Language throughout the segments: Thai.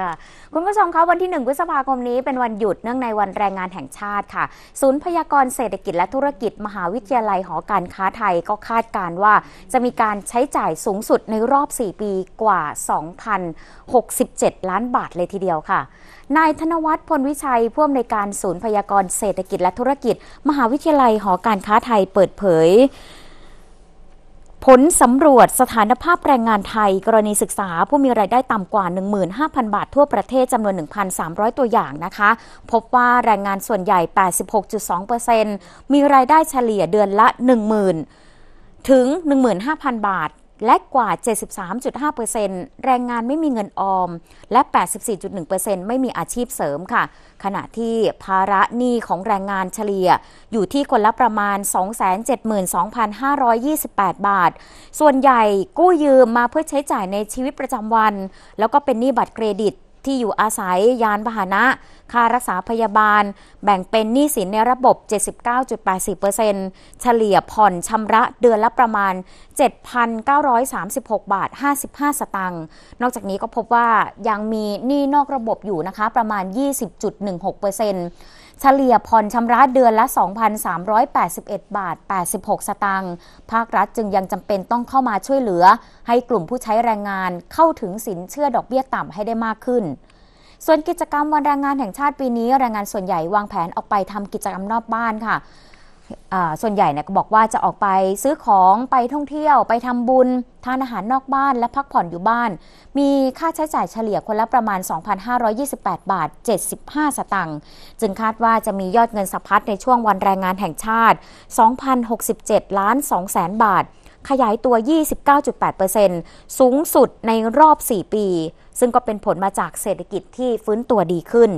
ค่ะคุณผู้ชมคะวันที่1พฤษภาคมนี้เป็นวันหยุดเนื่องในวันแรงงานแห่งชาติค่ะ ศูนย์พยากรณ์เศรษฐกิจและธุรกิจ มหาวิทยาลัยหอการค้าไทยก็คาดการว่าจะมีการใช้จ่ายสูงสุดในรอบ 4 ปีกว่า 2,067 ล้านบาทเลยทีเดียวค่ะนายธนวัฒน์พลวิชัยผู้อำนวยการศูนย์พยากรณ์เศรษฐกิจและธุรกิจ มหาวิทยาลัยหอการค้าไทยเปิดเผยผลสำรวจสถานภาพแรงงานไทยกรณีศึกษาผู้มีรายได้ต่ำกว่า 15,000 บาททั่วประเทศจำนวน 1,300 ตัวอย่างนะคะ พบว่าแรงงานส่วนใหญ่ 86.2%มีรายได้เฉลี่ยเดือนละ 10,000ถึง 15,000บาทและกว่า 73.5%แรงงานไม่มีเงินออม และ 84.1%ไม่มีอาชีพเสริมค่ะ ขณะที่ภาระหนี้ของแรงงานเฉลี่ย อยู่ที่คนละประมาณ 272,528 บาท ส่วนใหญ่กู้ยืมมาเพื่อใช้จ่ายในชีวิตประจำวัน แล้วก็เป็นหนี้บัตรเครดิตที่อยู่อาศัยยานพาหนะค่ารักษาพยาบาล แบ่งเป็นหนี้สินในระบบ 7 9 8 0 เฉลี่ยผ่อนชำระเดือนละประมาณ 7,936 บาท 55 สตังค์ นอกจากนี้ก็พบว่ายังมีหนี้นอกระบบอยู่นะคะประมาณ 20.16%เฉลี่ยผ่อนชำระเดือนละ 2,381 บาท 86 สตางค์ภาครัฐจึงยังจำเป็นต้องเข้ามาช่วยเหลือ ให้กลุ่มผู้ใช้แรงงานเข้าถึงสินเชื่อดอกเบี้ยต่ำให้ได้มากขึ้น ส่วนกิจกรรมวันแรงงานแห่งชาติปีนี้ แรงงานส่วนใหญ่วางแผนออกไปทำกิจกรรมนอกบ้านค่ะส่วนใหญ่เนี่ยก็บอกว่าจะออกไปซื้อของไปท่องเที่ยวไปทำบุญ ทานอาหารนอกบ้านและพักผ่อนอยู่บ้าน มีค่าใช้จ่ายเฉลี่ยคนละประมาณ 2,528 บาท 75 สตังค์จึงคาดว่าจะมียอดเงินสะพัดในช่วงวันแรงงานแห่งชาติ 2,067 ล้าน2แสนบาท ขยายตัว 29.8%สูงสุดในรอบ 4 ปี ซึ่งก็เป็นผลมาจากเศรษฐกิจที่ฟื้นตัวดีขึ้น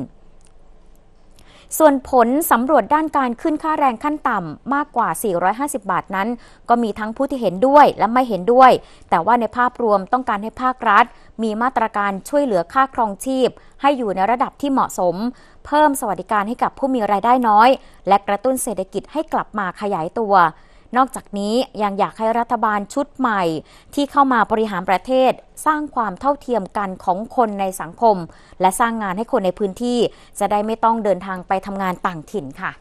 ส่วนผลสำรวจด้านการขึ้นค่าแรงขั้นต่ำมากกว่า 450 บาทนั้น ก็มีทั้งผู้ที่เห็นด้วยและไม่เห็นด้วย แต่ว่าในภาพรวมต้องการให้ภาครัฐ มีมาตรการช่วยเหลือค่าครองชีพ ให้อยู่ในระดับที่เหมาะสม เพิ่มสวัสดิการให้กับผู้มีรายได้น้อย และกระตุ้นเศรษฐกิจให้กลับมาขยายตัวนอกจากนี้ยังอยากให้รัฐบาลชุดใหม่ที่เข้ามาบริหารประเทศ สร้างความเท่าเทียมกันของคนในสังคม และสร้างงานให้คนในพื้นที่จะได้ไม่ต้องเดินทางไปทำงานต่างถิ่นค่ะ